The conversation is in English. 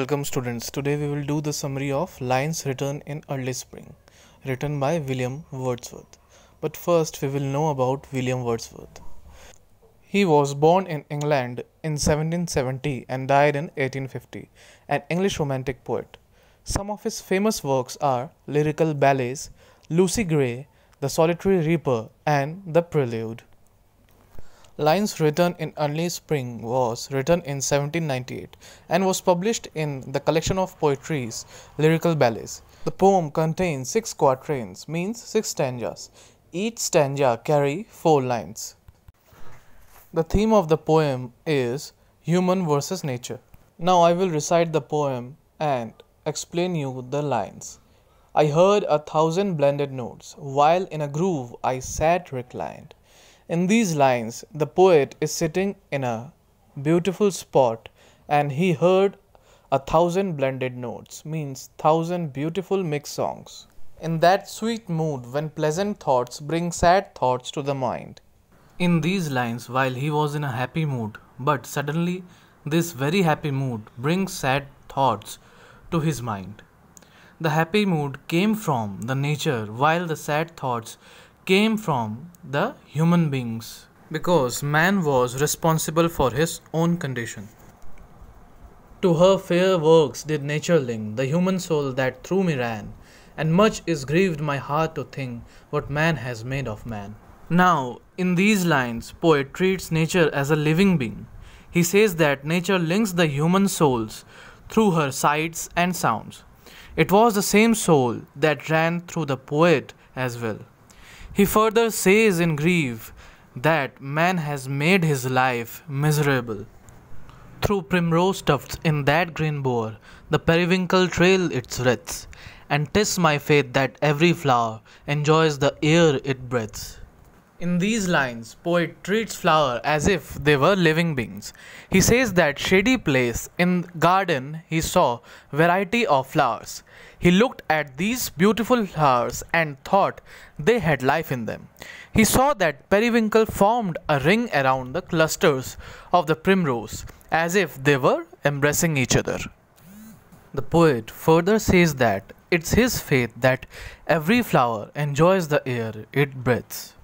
Welcome students, today we will do the summary of Lines Written in Early Spring, written by William Wordsworth. But first we will know about William Wordsworth. He was born in England in 1770 and died in 1850, an English romantic poet. Some of his famous works are lyrical ballets, Lucy Gray, The Solitary Reaper and The Prelude. Lines written in early spring was written in 1798 and was published in the collection of poetry's lyrical ballads. The poem contains six quatrains, means six stanzas. Each stanza carry four lines. The theme of the poem is human versus nature. Now I will recite the poem and explain you the lines. I heard a thousand blended notes, while in a groove I sat reclined. In these lines, the poet is sitting in a beautiful spot and he heard a thousand blended notes, means thousand beautiful mixed songs. In that sweet mood, when pleasant thoughts bring sad thoughts to the mind. In these lines, while he was in a happy mood, but suddenly this very happy mood brings sad thoughts to his mind. The happy mood came from the nature, while the sad thoughts came from the human beings because man was responsible for his own condition. To her fair works did nature link the human soul that through me ran, and much is grieved my heart to think what man has made of man. Now, in these lines, poet treats nature as a living being. He says that nature links the human souls through her sights and sounds. It was the same soul that ran through the poet as well. He further says in grief that man has made his life miserable. Through primrose tufts in that green bower, the periwinkle trail its wreaths, tis my faith that every flower enjoys the air it breathes. In these lines, poet treats flower as if they were living beings. He says that shady place in garden he saw variety of flowers. He looked at these beautiful flowers and thought they had life in them. He saw that periwinkle formed a ring around the clusters of the primrose as if they were embracing each other. The poet further says that it's his faith that every flower enjoys the air it breathes.